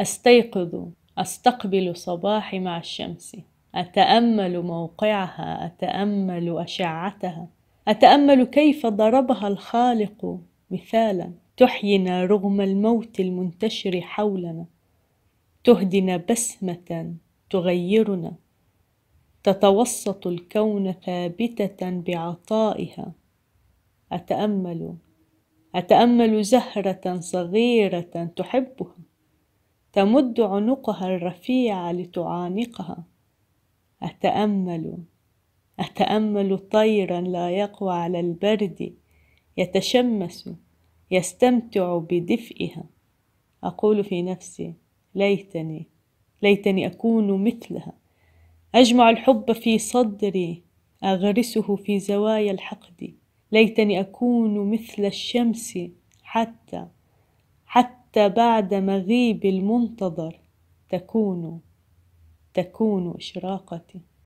أستيقظ أستقبل صباحي مع الشمس أتأمل موقعها أتأمل أشعتها أتأمل كيف ضربها الخالق مثالا تحيينا رغم الموت المنتشر حولنا تهدنا بسمة تغيرنا تتوسط الكون ثابتة بعطائها أتأمل أتأمل زهرة صغيرة تحبها تمد عنقها الرفيع لتعانقها أتأمل أتأمل طيرا لا يقوى على البرد يتشمس يستمتع بدفئها أقول في نفسي ليتني ليتني أكون مثلها أجمع الحب في صدري أغرسه في زوايا الحقد ليتني أكون مثل الشمس حتى حتى بعد مغيب المنتظر تكون تكون إشراقتي